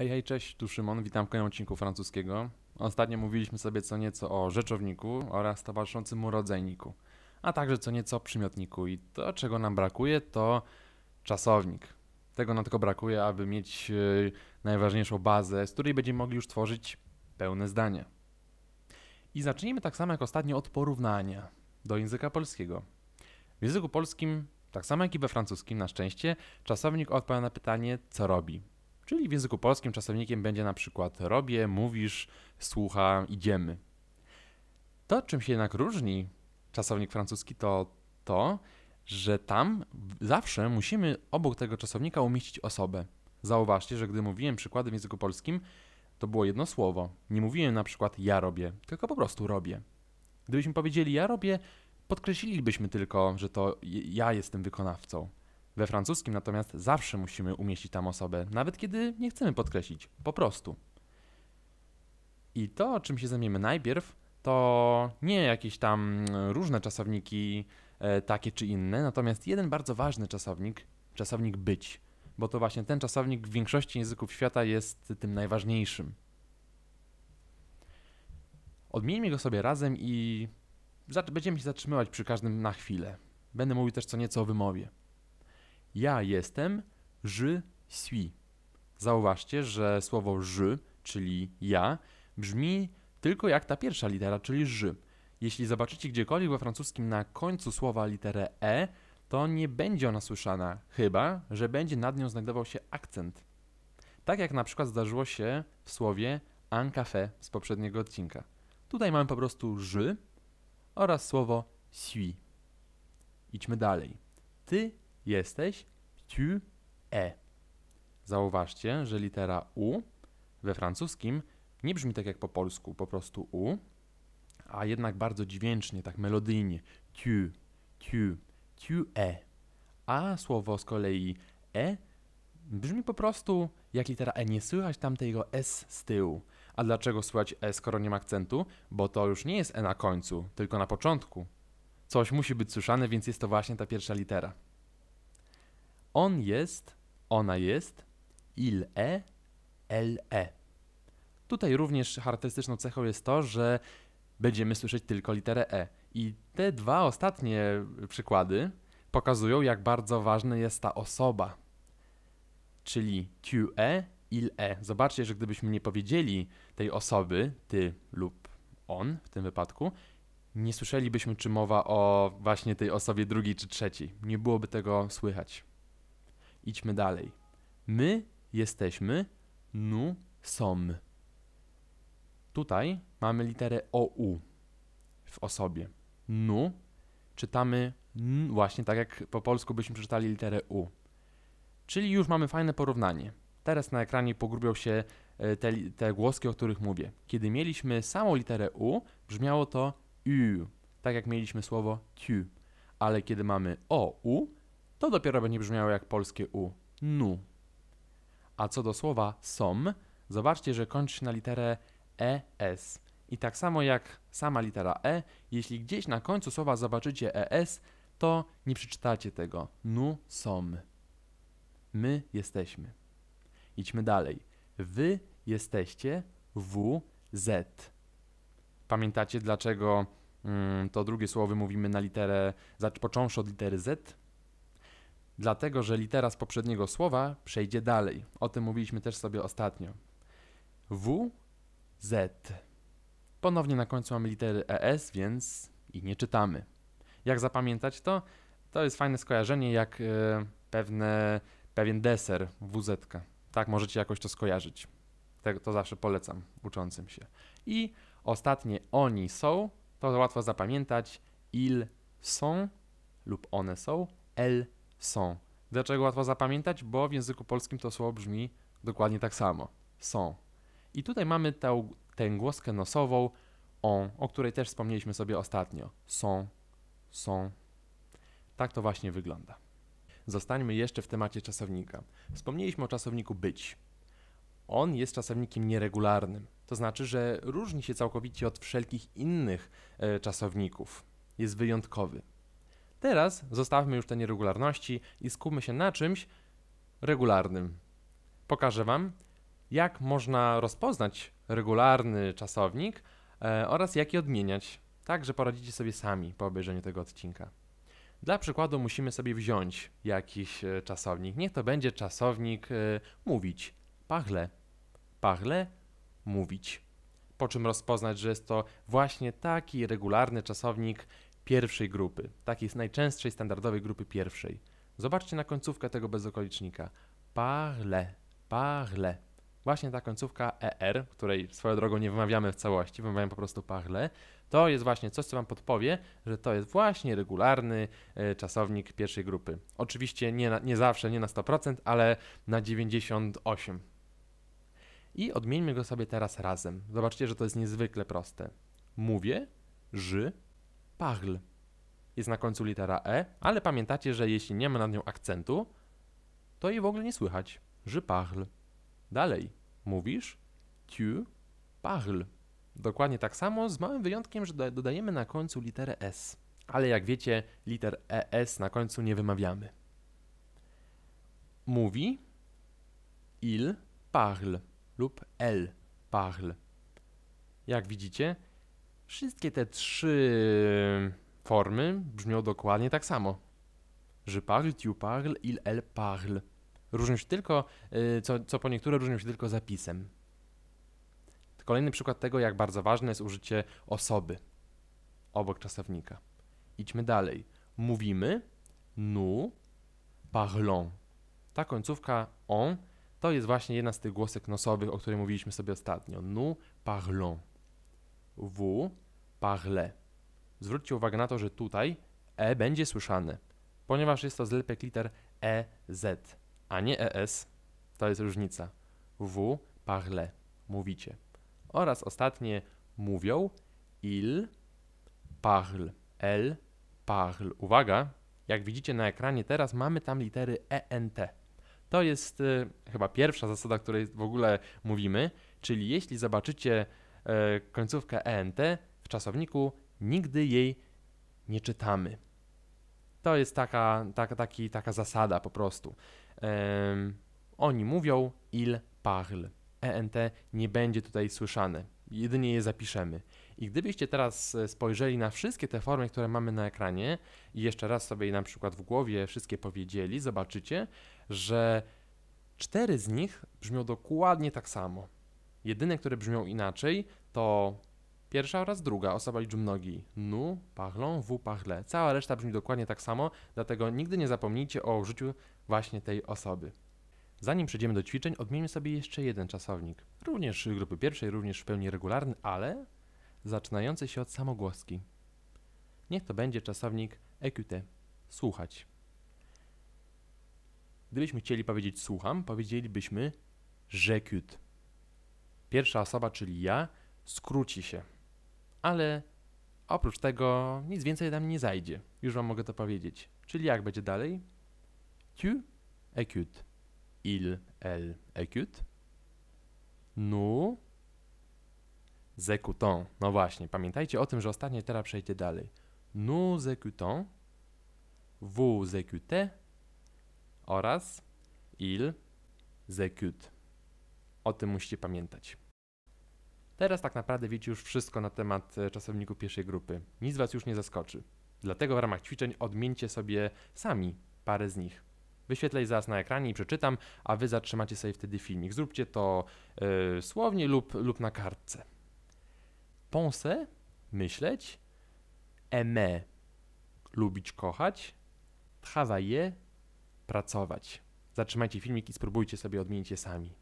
Hej, hej, cześć, tu Szymon, witam w kolejnym odcinku francuskiego. Ostatnio mówiliśmy sobie co nieco o rzeczowniku oraz towarzyszącym mu rodzajniku, a także co nieco o przymiotniku i to, czego nam brakuje, to czasownik. Tego nam tylko brakuje, aby mieć e, najważniejszą bazę, z której będziemy mogli już tworzyć pełne zdanie. I zacznijmy tak samo jak ostatnio od porównania do języka polskiego. W języku polskim, tak samo jak i we francuskim na szczęście, czasownik odpowiada na pytanie co robi, Czyli w języku polskim czasownikiem będzie na przykład robię, mówisz, słucham, idziemy. To, czym się jednak różni czasownik francuski, to to, że tam zawsze musimy obok tego czasownika umieścić osobę. Zauważcie, że gdy mówiłem przykłady w języku polskim, to było jedno słowo. Nie mówiłem na przykład ja robię, tylko po prostu robię. Gdybyśmy powiedzieli ja robię, podkreślilibyśmy tylko, że to ja jestem wykonawcą. We francuskim natomiast zawsze musimy umieścić tam osobę, nawet kiedy nie chcemy podkreślić, po prostu. I to, czym się zajmiemy najpierw, to nie jakieś tam e, różne czasowniki, e, takie czy inne, natomiast jeden bardzo ważny czasownik, czasownik być, bo to właśnie ten czasownik w większości języków świata jest tym najważniejszym. Odmienimy go sobie razem i będziemy się zatrzymywać przy każdym na chwilę. Będę mówił też co nieco o wymowie. Ja jestem, je suis. Zauważcie, że słowo je, czyli ja, brzmi tylko jak ta pierwsza litera, czyli ży. Jeśli zobaczycie gdziekolwiek we francuskim na końcu słowa literę e, to nie będzie ona słyszana, chyba że będzie nad nią znajdował się akcent. Tak jak na przykład zdarzyło się w słowie un café z poprzedniego odcinka. Tutaj mamy po prostu je oraz słowo suis. Idźmy dalej. Ty jesteś tu e. Zauważcie, że litera U we francuskim nie brzmi tak jak po polsku, po prostu U, a jednak bardzo dźwięcznie, tak melodyjnie. Tu, tu, tu e. A słowo z kolei e brzmi po prostu jak litera E. Nie słychać tamtego S z tyłu. A dlaczego słychać E, skoro nie ma akcentu? Bo to już nie jest E na końcu, tylko na początku. Coś musi być słyszane, więc jest to właśnie ta pierwsza litera. On jest, ona jest, il e, el e. Tutaj również charakterystyczną cechą jest to, że będziemy słyszeć tylko literę e. I te dwa ostatnie przykłady pokazują, jak bardzo ważna jest ta osoba. Czyli tu e, il e. Zobaczcie, że gdybyśmy nie powiedzieli tej osoby, ty lub on w tym wypadku, nie słyszelibyśmy, czy mowa o właśnie tej osobie drugiej czy trzeciej. Nie byłoby tego słychać idźmy dalej. My jesteśmy, nu som. Tutaj mamy literę OU w osobie. Nu czytamy n właśnie tak jak po polsku byśmy przeczytali literę U. Czyli już mamy fajne porównanie. Teraz na ekranie pogrubią się e, te, te głoski, o których mówię. Kiedy mieliśmy samą literę U, brzmiało to U, y, tak jak mieliśmy słowo Q. Ale kiedy mamy OU, to dopiero będzie brzmiało jak polskie U. Nu. A co do słowa som, zobaczcie, że kończy się na literę ES. I tak samo jak sama litera E, jeśli gdzieś na końcu słowa zobaczycie ES, to nie przeczytacie tego. Nu som. My jesteśmy. Idźmy dalej. Wy jesteście W, Z. Pamiętacie, dlaczego mm, to drugie słowo mówimy na literę, począwszy od litery Z? dlatego że litera z poprzedniego słowa przejdzie dalej. O tym mówiliśmy też sobie ostatnio. W, Z. Ponownie na końcu mamy litery ES, więc i nie czytamy. Jak zapamiętać to? To jest fajne skojarzenie jak e, pewne, pewien deser WZ. Tak możecie jakoś to skojarzyć. Tego, to zawsze polecam uczącym się. I ostatnie oni są, to łatwo zapamiętać. Il są lub one są. El są. Dlaczego łatwo zapamiętać? Bo w języku polskim to słowo brzmi dokładnie tak samo. Są. I tutaj mamy tę, tę głoskę nosową on, o której też wspomnieliśmy sobie ostatnio. Są, są. Tak to właśnie wygląda. Zostańmy jeszcze w temacie czasownika. Wspomnieliśmy o czasowniku być. On jest czasownikiem nieregularnym, to znaczy, że różni się całkowicie od wszelkich innych e, czasowników. Jest wyjątkowy. Teraz zostawmy już te nieregularności i skupmy się na czymś regularnym. Pokażę Wam, jak można rozpoznać regularny czasownik e, oraz jak je odmieniać, tak że poradzicie sobie sami po obejrzeniu tego odcinka. Dla przykładu musimy sobie wziąć jakiś e, czasownik. Niech to będzie czasownik e, mówić. Pachle. Pachle mówić. Po czym rozpoznać, że jest to właśnie taki regularny czasownik, pierwszej grupy, takiej z najczęstszej standardowej grupy pierwszej. Zobaczcie na końcówkę tego bezokolicznika. Parle, parle. Właśnie ta końcówka er, której swoją drogą nie wymawiamy w całości, wymawiamy po prostu parle, to jest właśnie coś, co Wam podpowie, że to jest właśnie regularny e, czasownik pierwszej grupy. Oczywiście nie, na, nie zawsze, nie na 100%, ale na 98%. I odmieńmy go sobie teraz razem. Zobaczcie, że to jest niezwykle proste. Mówię, ży, Pachl. Jest na końcu litera E, ale pamiętacie, że jeśli nie ma nad nią akcentu, to jej w ogóle nie słychać. Je parle. Dalej. Mówisz? Tu parle. Dokładnie tak samo, z małym wyjątkiem, że dodajemy na końcu literę S. Ale jak wiecie, liter ES na końcu nie wymawiamy. Mówi il parle lub elle parle. Jak widzicie, Wszystkie te trzy formy brzmią dokładnie tak samo. Je parle, tu parle, il, elle parle. Różnią się tylko, y, co, co po niektóre różnią się tylko zapisem. Kolejny przykład tego, jak bardzo ważne jest użycie osoby obok czasownika. Idźmy dalej. Mówimy, nous parlons. Ta końcówka on to jest właśnie jedna z tych głosek nosowych, o której mówiliśmy sobie ostatnio. Nous parlons. W parle. Zwróćcie uwagę na to, że tutaj e będzie słyszane, ponieważ jest to zlepek liter EZ, a nie ES. To jest różnica. W parle. Mówicie. Oraz ostatnie mówią il parle. El parle. Uwaga, jak widzicie na ekranie teraz mamy tam litery ENT. To jest y, chyba pierwsza zasada, której w ogóle mówimy, czyli jeśli zobaczycie E, końcówkę ENT w czasowniku nigdy jej nie czytamy. To jest taka, tak, taki, taka zasada po prostu. Um, oni mówią il parle. ENT nie będzie tutaj słyszane, jedynie je zapiszemy. I gdybyście teraz spojrzeli na wszystkie te formy, które mamy na ekranie i jeszcze raz sobie na przykład w głowie wszystkie powiedzieli, zobaczycie, że cztery z nich brzmią dokładnie tak samo. Jedyne, które brzmią inaczej, to pierwsza oraz druga osoba liczb mnogi. Nu, pachlą, w, pachle. Cała reszta brzmi dokładnie tak samo, dlatego nigdy nie zapomnijcie o użyciu właśnie tej osoby. Zanim przejdziemy do ćwiczeń, odmienimy sobie jeszcze jeden czasownik. Również grupy pierwszej, również w pełni regularny, ale zaczynający się od samogłoski. Niech to będzie czasownik écouter, e słuchać. Gdybyśmy chcieli powiedzieć słucham, powiedzielibyśmy rzekut. Pierwsza osoba, czyli ja, skróci się. Ale oprócz tego nic więcej tam nie zajdzie. Już wam mogę to powiedzieć. Czyli jak będzie dalej? Tu, écoute. Il, elle, écoute. Nous, écoutons. No właśnie, pamiętajcie o tym, że ostatnie teraz przejdzie dalej. Nous écoutons. Vous écoutez. Oraz il, écoute. O tym musicie pamiętać. Teraz tak naprawdę wiecie już wszystko na temat e, czasowników pierwszej grupy. Nic was już nie zaskoczy. Dlatego w ramach ćwiczeń odmieńcie sobie sami parę z nich. Wyświetlę je zaraz na ekranie i przeczytam, a wy zatrzymacie sobie wtedy filmik. Zróbcie to yy, słownie lub, lub na kartce. Pense, myśleć, eme lubić, kochać, travailler, pracować. Zatrzymajcie filmik i spróbujcie sobie odmienić je sami.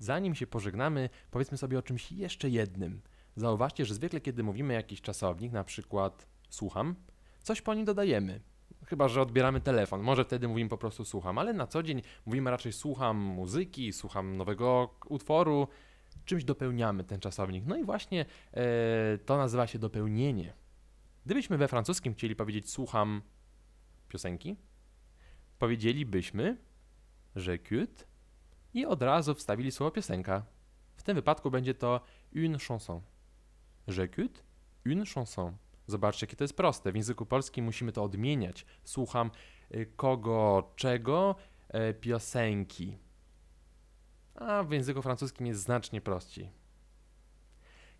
Zanim się pożegnamy, powiedzmy sobie o czymś jeszcze jednym. Zauważcie, że zwykle kiedy mówimy jakiś czasownik, na przykład słucham, coś po nim dodajemy. Chyba, że odbieramy telefon. Może wtedy mówimy po prostu słucham, ale na co dzień mówimy raczej słucham muzyki, słucham nowego utworu, czymś dopełniamy ten czasownik. No i właśnie e, to nazywa się dopełnienie. Gdybyśmy we francuskim chcieli powiedzieć słucham piosenki, powiedzielibyśmy cute i od razu wstawili słowo piosenka. W tym wypadku będzie to une chanson. J'écoute une chanson. Zobaczcie, jakie to jest proste. W języku polskim musimy to odmieniać. Słucham y, kogo, czego, y, piosenki. A w języku francuskim jest znacznie prościej.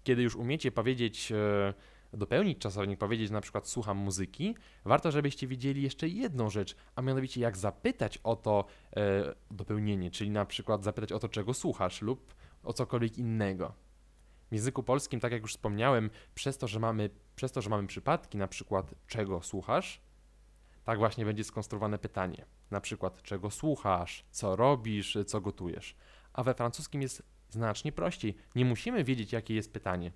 Kiedy już umiecie powiedzieć y, dopełnić czasownik, powiedzieć na przykład słucham muzyki, warto, żebyście wiedzieli jeszcze jedną rzecz, a mianowicie jak zapytać o to e, dopełnienie, czyli na przykład zapytać o to, czego słuchasz lub o cokolwiek innego. W języku polskim, tak jak już wspomniałem, przez to, że mamy, przez to, że mamy przypadki, na przykład czego słuchasz, tak właśnie będzie skonstruowane pytanie. Na przykład czego słuchasz, co robisz, co gotujesz. A we francuskim jest znacznie prościej. Nie musimy wiedzieć, jakie jest pytanie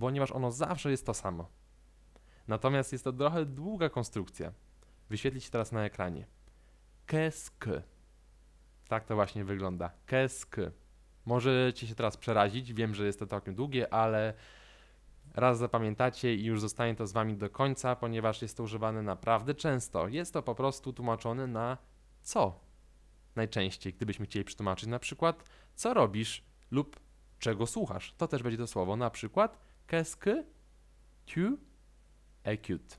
ponieważ ono zawsze jest to samo. Natomiast jest to trochę długa konstrukcja. Wyświetli się teraz na ekranie. Kesk. Tak to właśnie wygląda. Kesk. Możecie się teraz przerazić, wiem, że jest to całkiem długie, ale raz zapamiętacie i już zostanie to z wami do końca, ponieważ jest to używane naprawdę często. Jest to po prostu tłumaczone na co najczęściej, gdybyśmy chcieli przetłumaczyć na przykład co robisz lub czego słuchasz. To też będzie to słowo na przykład qu'est-ce que tu écoutes?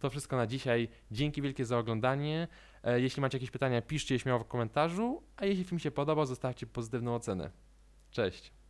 To wszystko na dzisiaj. Dzięki wielkie za oglądanie. E, jeśli macie jakieś pytania, piszcie je śmiało w komentarzu, a jeśli film się podobał, zostawcie pozytywną ocenę. Cześć!